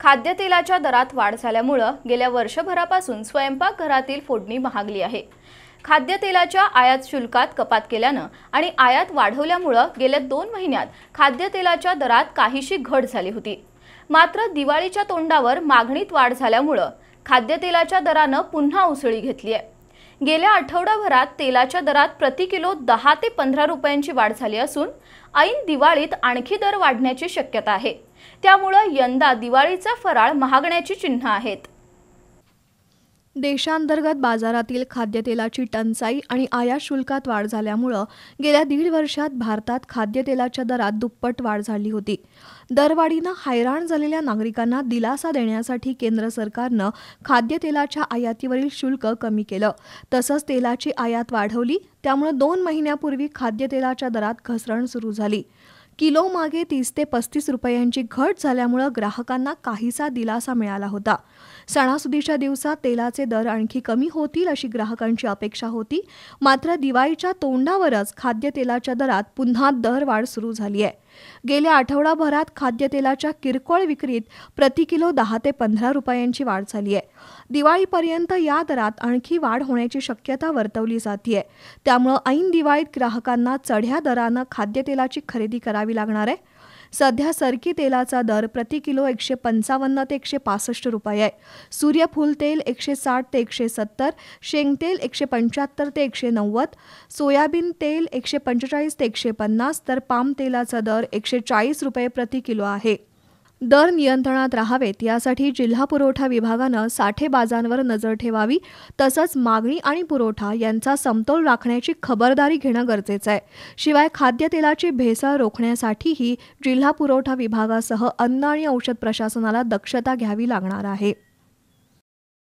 खाद्यतेलाच्या दरात वाढ झाल्यामुळं गेल्या वर्षभरापासून स्वयंपाकघरातील फोडणी महागली आहे खाद्यतेलाच्या आयात शुल्कात कपात केल्यानं आणि आयात वाढवल्यामुळं गेल्या दोन महिन्यात खाद्यतेलाच्या दरात काहीशी घट झाली होती मात्र दिवाळीच्या तोंडावर मागणीत वाढ झाल्यामुळं खाद्यतेलाच्या दरानं पुन्हा उसळी घेतली आहे गेल्या आठवडाभरात तेलाच्या दरात प्रति किलो दहा ते पंधरा रुपयांची वाढ झाली असून ऐन दिवाळीत आणखी दर वाढण्याची शक्यता आहे त्यामुळं यंदा दिवाळीचा फराळ महागण्याची चिन्ह आहेत देशांतर्गत बाजारातील खाद्यतेलाची टंचाई आणि आयात शुल्कात वाढ झाल्यामुळं गेल्या दीड वर्षात भारतात खाद्यतेलाच्या दरात दुप्पट वाढ झाली होती दरवाढीनं हैराण झालेल्या नागरिकांना दिलासा देण्यासाठी केंद्र सरकारनं खाद्यतेलाच्या आयातीवरील शुल्क कमी केलं तसंच तेलाची आयात वाढवली त्यामुळे दोन महिन्यापूर्वी खाद्यतेलाच्या दरात घसरण सुरू झाली किलो मागे तीस ते पस्तीस रुपयांची घट झाल्यामुळं ग्राहकांना काहीसा दिलासा मिळाला होता सणासुदीच्या दिवसात तेलाचे दर आणखी कमी होतील अशी ग्राहकांची अपेक्षा होती मात्र दिवाळीच्या तोंडावरच खाद्यतेलाच्या दरात पुन्हा वाढ सुरू झाली आहे गेल्या आठवडाभरात खाद्यतेलाच्या किरकोळ विक्रीत प्रति किलो दहा ते पंधरा रुपयांची वाढ झाली आहे दिवाळीपर्यंत या दरात आणखी वाढ होण्याची शक्यता वर्तवली जाते त्यामुळं ऐन दिवाळीत ग्राहकांना चढ्या दरानं खाद्यतेलाची खरेदी करावी लागणार आहे सध्या सरकी तेलाचा दर प्रति किलो एकशे पंचावन्न ते एकशे पासष्ट रुपये आहे सूर्यफूल तेल एकशे साठ ते एकशे सत्तर शेंगतेल एकशे पंच्याहत्तर ते एकशे नव्वद सोयाबीन तेल एकशे पंचेचाळीस ते एकशे पन्नास तर पाम तेलाचा दर एकशे चाळीस रुपये प्रति किलो आहे दर नियंत्रणात राहावेत यासाठी जिल्हा पुरवठा विभागानं साठेबाजांवर नजर ठेवावी तसंच मागणी आणि पुरवठा यांचा समतोल राखण्याची खबरदारी घेणं गरजेचं आहे शिवाय खाद्यतेलाची भेसळ रोखण्यासाठीही जिल्हा पुरवठा विभागासह अन्न आणि औषध प्रशासनाला दक्षता घ्यावी लागणार आहे